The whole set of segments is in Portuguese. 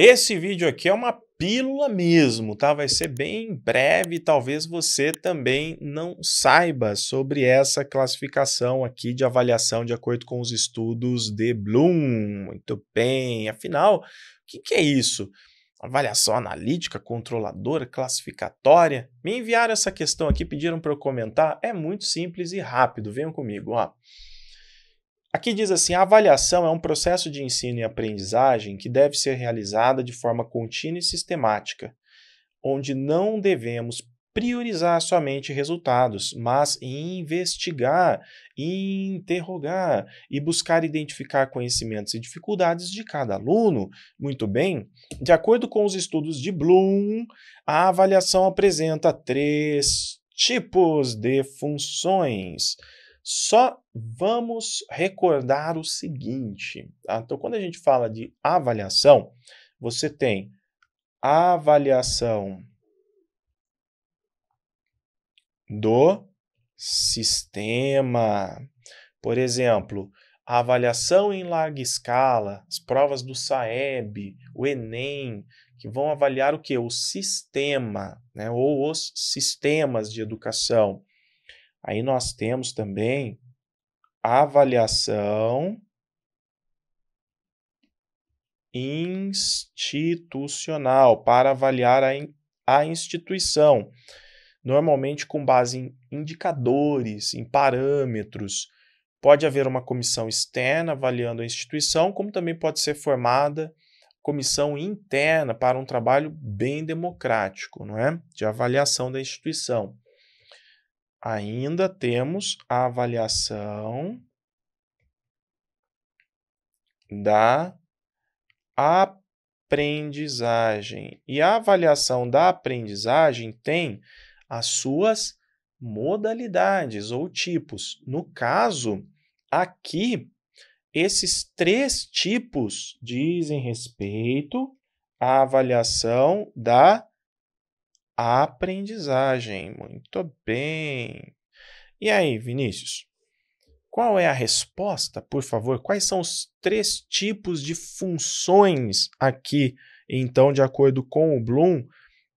Esse vídeo aqui é uma pílula mesmo, tá? Vai ser bem breve, talvez você também não saiba sobre essa classificação aqui de avaliação de acordo com os estudos de Bloom. Muito bem, afinal, o que, que é isso? avaliação analítica, controladora, classificatória? Me enviaram essa questão aqui, pediram para eu comentar. É muito simples e rápido. Venham comigo, ó. Aqui diz assim: a avaliação é um processo de ensino e aprendizagem que deve ser realizada de forma contínua e sistemática, onde não devemos priorizar somente resultados, mas investigar, interrogar e buscar identificar conhecimentos e dificuldades de cada aluno. Muito bem, de acordo com os estudos de Bloom, a avaliação apresenta três tipos de funções. Só vamos recordar o seguinte: tá? então, quando a gente fala de avaliação, você tem avaliação do sistema. Por exemplo, a avaliação em larga escala, as provas do SAEB, o Enem, que vão avaliar o que? O sistema, né? ou os sistemas de educação. Aí nós temos também avaliação institucional para avaliar a, in, a instituição, normalmente com base em indicadores, em parâmetros. Pode haver uma comissão externa avaliando a instituição, como também pode ser formada comissão interna para um trabalho bem democrático, não é? De avaliação da instituição ainda temos a avaliação da aprendizagem. E a avaliação da aprendizagem tem as suas modalidades ou tipos. No caso, aqui, esses três tipos dizem respeito à avaliação da a aprendizagem. Muito bem. E aí, Vinícius? Qual é a resposta, por favor? Quais são os três tipos de funções aqui, então, de acordo com o Bloom,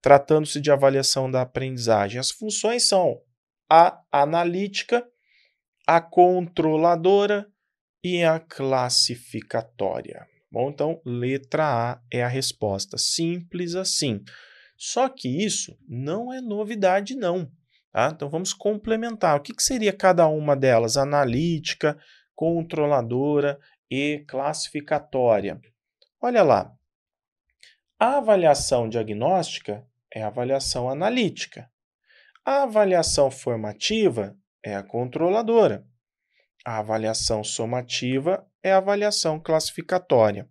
tratando-se de avaliação da aprendizagem? As funções são a analítica, a controladora e a classificatória. Bom, então, letra A é a resposta. Simples assim. Só que isso não é novidade, não. Tá? Então vamos complementar. O que, que seria cada uma delas? Analítica, controladora e classificatória. Olha lá. A avaliação diagnóstica é a avaliação analítica. A avaliação formativa é a controladora. A avaliação somativa é a avaliação classificatória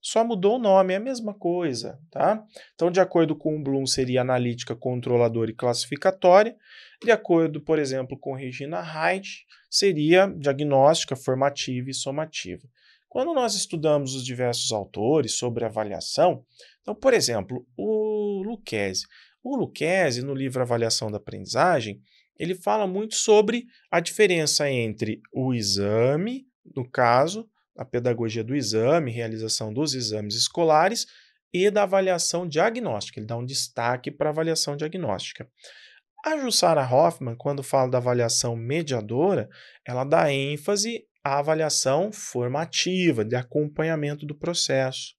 só mudou o nome, é a mesma coisa, tá? Então, de acordo com o Bloom, seria analítica, controladora e classificatória. De acordo, por exemplo, com Regina Haidt, seria diagnóstica, formativa e somativa. Quando nós estudamos os diversos autores sobre avaliação, então, por exemplo, o Lucchese. O Lucchese, no livro Avaliação da Aprendizagem, ele fala muito sobre a diferença entre o exame, no caso, a pedagogia do exame, realização dos exames escolares e da avaliação diagnóstica. Ele dá um destaque para a avaliação diagnóstica. A Jussara Hoffman, quando fala da avaliação mediadora, ela dá ênfase à avaliação formativa, de acompanhamento do processo.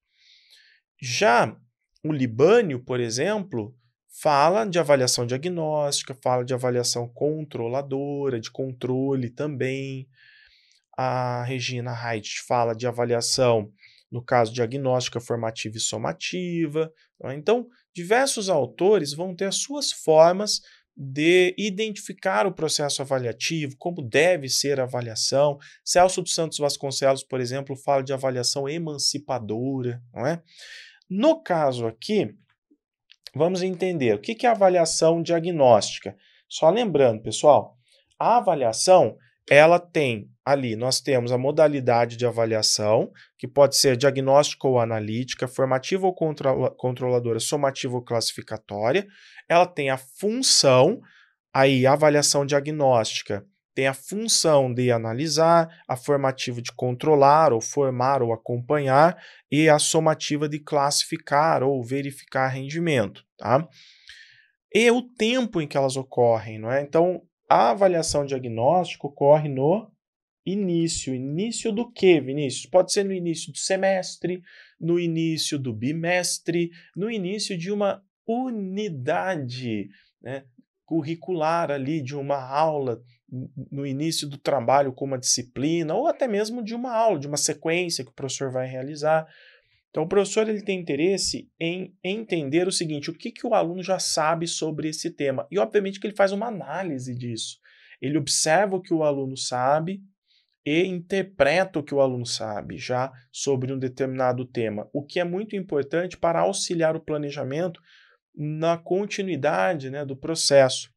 Já o Libânio, por exemplo, fala de avaliação diagnóstica, fala de avaliação controladora, de controle também a Regina Haidt fala de avaliação, no caso diagnóstica, formativa e somativa. É? Então, diversos autores vão ter as suas formas de identificar o processo avaliativo, como deve ser a avaliação. Celso dos Santos Vasconcelos, por exemplo, fala de avaliação emancipadora, não é? No caso aqui, vamos entender o que é avaliação diagnóstica. Só lembrando, pessoal, a avaliação ela tem ali, nós temos a modalidade de avaliação, que pode ser diagnóstico ou analítica, formativa ou controla controladora, somativa ou classificatória. Ela tem a função, aí, avaliação diagnóstica, tem a função de analisar, a formativa de controlar, ou formar ou acompanhar, e a somativa de classificar ou verificar rendimento, tá? E o tempo em que elas ocorrem, não é? Então, a avaliação diagnóstica ocorre no início. Início do que, Vinícius? Pode ser no início do semestre, no início do bimestre, no início de uma unidade né, curricular ali, de uma aula, no início do trabalho com uma disciplina, ou até mesmo de uma aula, de uma sequência que o professor vai realizar. Então, o professor ele tem interesse em entender o seguinte: o que, que o aluno já sabe sobre esse tema. E, obviamente, que ele faz uma análise disso. Ele observa o que o aluno sabe e interpreta o que o aluno sabe já sobre um determinado tema, o que é muito importante para auxiliar o planejamento na continuidade né, do processo.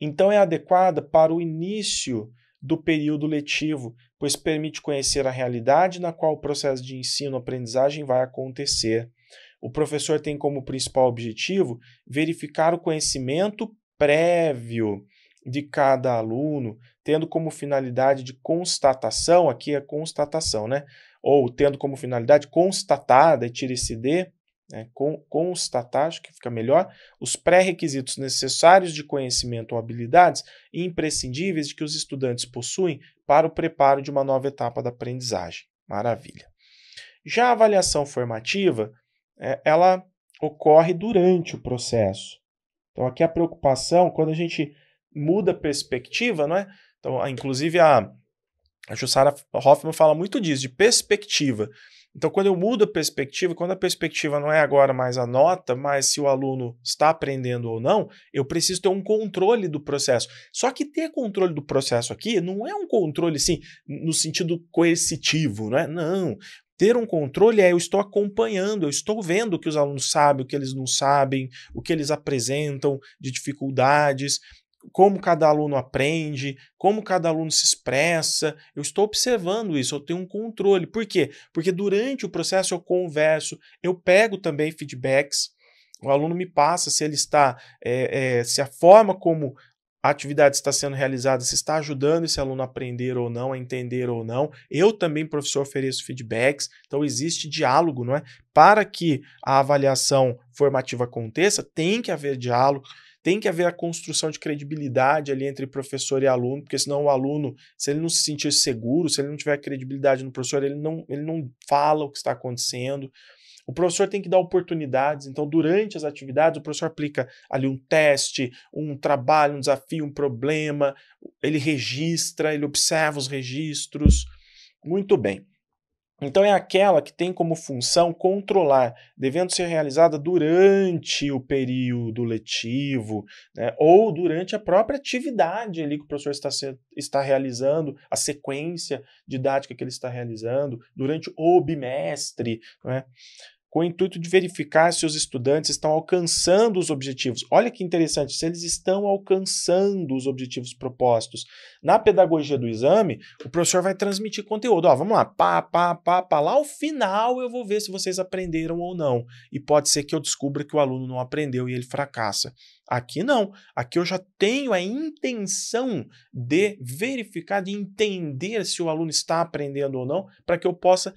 Então, é adequada para o início do período letivo, pois permite conhecer a realidade na qual o processo de ensino-aprendizagem vai acontecer. O professor tem como principal objetivo verificar o conhecimento prévio de cada aluno, tendo como finalidade de constatação, aqui é constatação, né? Ou tendo como finalidade constatada, tire-se de, né, constatar, acho que fica melhor, os pré-requisitos necessários de conhecimento ou habilidades imprescindíveis de que os estudantes possuem para o preparo de uma nova etapa da aprendizagem. Maravilha. Já a avaliação formativa, é, ela ocorre durante o processo. Então, aqui a preocupação, quando a gente muda a perspectiva, não é? Então, inclusive, a, a Jussara Hoffman fala muito disso, de perspectiva. Então, quando eu mudo a perspectiva, quando a perspectiva não é agora mais a nota, mas se o aluno está aprendendo ou não, eu preciso ter um controle do processo. Só que ter controle do processo aqui não é um controle, assim, no sentido coercitivo, né? Não. Ter um controle é eu estou acompanhando, eu estou vendo o que os alunos sabem, o que eles não sabem, o que eles apresentam de dificuldades como cada aluno aprende, como cada aluno se expressa. Eu estou observando isso, eu tenho um controle. Por quê? Porque durante o processo eu converso, eu pego também feedbacks. O aluno me passa se ele está, é, é, se a forma como a atividade está sendo realizada, se está ajudando esse aluno a aprender ou não, a entender ou não. Eu também, professor, ofereço feedbacks, então existe diálogo, não é? Para que a avaliação formativa aconteça, tem que haver diálogo. Tem que haver a construção de credibilidade ali entre professor e aluno, porque senão o aluno, se ele não se sentir seguro, se ele não tiver credibilidade no professor, ele não, ele não fala o que está acontecendo. O professor tem que dar oportunidades, então, durante as atividades, o professor aplica ali um teste, um trabalho, um desafio, um problema, ele registra, ele observa os registros. Muito bem. Então, é aquela que tem como função controlar, devendo ser realizada durante o período letivo, né, ou durante a própria atividade ali que o professor está, está realizando, a sequência didática que ele está realizando, durante o bimestre. É? com o intuito de verificar se os estudantes estão alcançando os objetivos. Olha que interessante, se eles estão alcançando os objetivos propostos. Na pedagogia do exame, o professor vai transmitir conteúdo. Ó, vamos lá, pá, pá, pá, pá. Lá ao final eu vou ver se vocês aprenderam ou não. E pode ser que eu descubra que o aluno não aprendeu e ele fracassa. Aqui não. Aqui eu já tenho a intenção de verificar, de entender se o aluno está aprendendo ou não, para que eu possa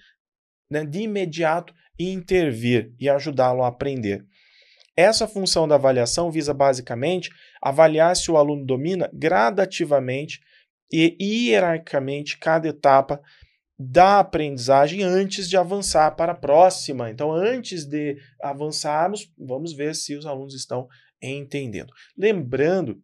né, de imediato e intervir e ajudá-lo a aprender. Essa função da avaliação visa basicamente avaliar se o aluno domina gradativamente e hierarquicamente cada etapa da aprendizagem antes de avançar para a próxima. Então, antes de avançarmos, vamos ver se os alunos estão entendendo. Lembrando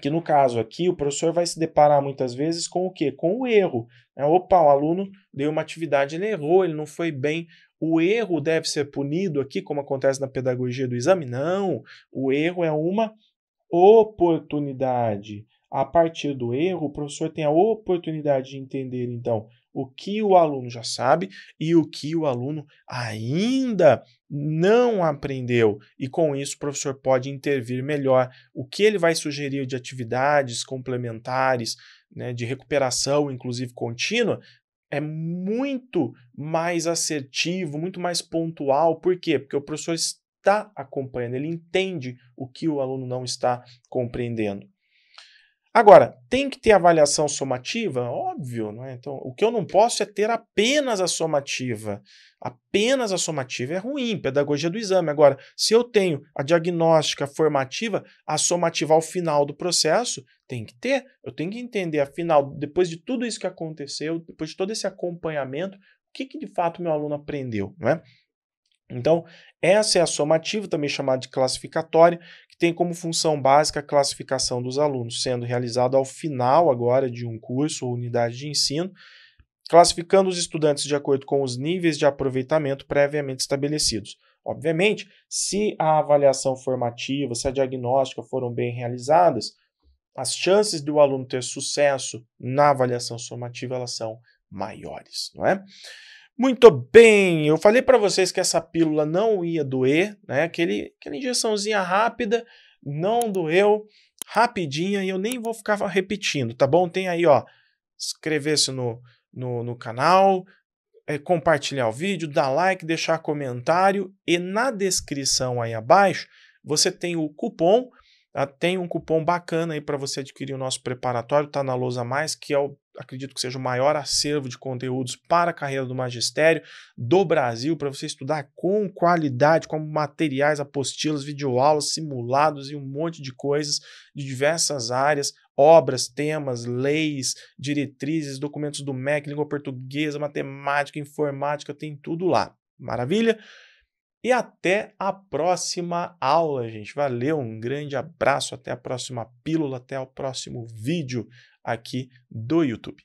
que no caso aqui o professor vai se deparar muitas vezes com o quê? Com o erro. É, opa, o aluno deu uma atividade, ele errou, ele não foi bem o erro deve ser punido aqui, como acontece na pedagogia do exame? Não. O erro é uma oportunidade. A partir do erro, o professor tem a oportunidade de entender, então, o que o aluno já sabe e o que o aluno ainda não aprendeu. E com isso, o professor pode intervir melhor. O que ele vai sugerir de atividades complementares, né, de recuperação, inclusive contínua, é muito mais assertivo, muito mais pontual. Por quê? Porque o professor está acompanhando, ele entende o que o aluno não está compreendendo. Agora, tem que ter avaliação somativa? Óbvio, não é? Então, o que eu não posso é ter apenas a somativa. Apenas a somativa é ruim, pedagogia do exame. Agora, se eu tenho a diagnóstica formativa, a somativa ao final do processo tem que ter. Eu tenho que entender, afinal, depois de tudo isso que aconteceu, depois de todo esse acompanhamento, o que, que de fato meu aluno aprendeu, né Então, essa é a somativa, também chamada de classificatória, tem como função básica a classificação dos alunos, sendo realizado ao final agora de um curso ou unidade de ensino, classificando os estudantes de acordo com os níveis de aproveitamento previamente estabelecidos. Obviamente, se a avaliação formativa, se a diagnóstica foram bem realizadas, as chances do aluno ter sucesso na avaliação formativa elas são maiores, não é? Muito bem, eu falei para vocês que essa pílula não ia doer, né? Aquele, aquela injeçãozinha rápida, não doeu, rapidinha, e eu nem vou ficar repetindo, tá bom? Tem aí, ó, inscrever-se no, no, no, canal, é, compartilhar o vídeo, dar like, deixar comentário, e na descrição aí abaixo você tem o cupom, tá? tem um cupom bacana aí para você adquirir o nosso preparatório, tá na lousa mais, que é o acredito que seja o maior acervo de conteúdos para a carreira do magistério do Brasil, para você estudar com qualidade, como materiais, apostilas, videoaulas, simulados e um monte de coisas de diversas áreas, obras, temas, leis, diretrizes, documentos do MEC, língua portuguesa, matemática, informática, tem tudo lá. Maravilha? E até a próxima aula, gente. Valeu, um grande abraço, até a próxima pílula, até o próximo vídeo aqui do YouTube.